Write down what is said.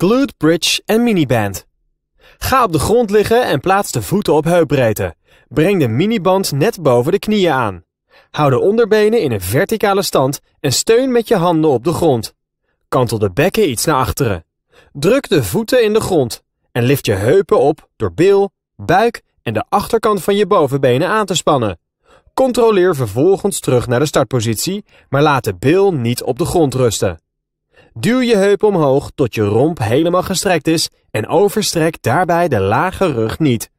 glute bridge en miniband. Ga op de grond liggen en plaats de voeten op heupbreedte. Breng de miniband net boven de knieën aan. Hou de onderbenen in een verticale stand en steun met je handen op de grond. Kantel de bekken iets naar achteren. Druk de voeten in de grond en lift je heupen op door bil, buik en de achterkant van je bovenbenen aan te spannen. Controleer vervolgens terug naar de startpositie, maar laat de bil niet op de grond rusten. Duw je heup omhoog tot je romp helemaal gestrekt is en overstrek daarbij de lage rug niet.